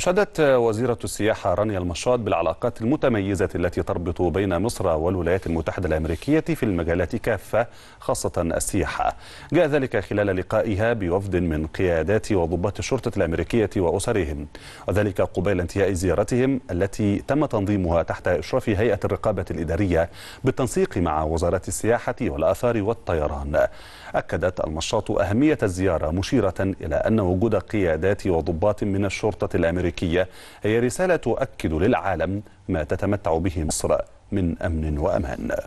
أشادت وزيرة السياحة رانيا المشاط بالعلاقات المتميزة التي تربط بين مصر والولايات المتحدة الأمريكية في المجالات كافة خاصة السياحة جاء ذلك خلال لقائها بوفد من قيادات وضباط الشرطة الأمريكية وأسرهم وذلك قبيل انتهاء زيارتهم التي تم تنظيمها تحت إشراف هيئة الرقابة الإدارية بالتنسيق مع وزارة السياحة والآثار والطيران أكدت المشاط أهمية الزيارة مشيرة إلى أن وجود قيادات وضباط من الشرطة الأمريكية الأمريكية هي رسالة تؤكد للعالم ما تتمتع به مصر من أمن وأمان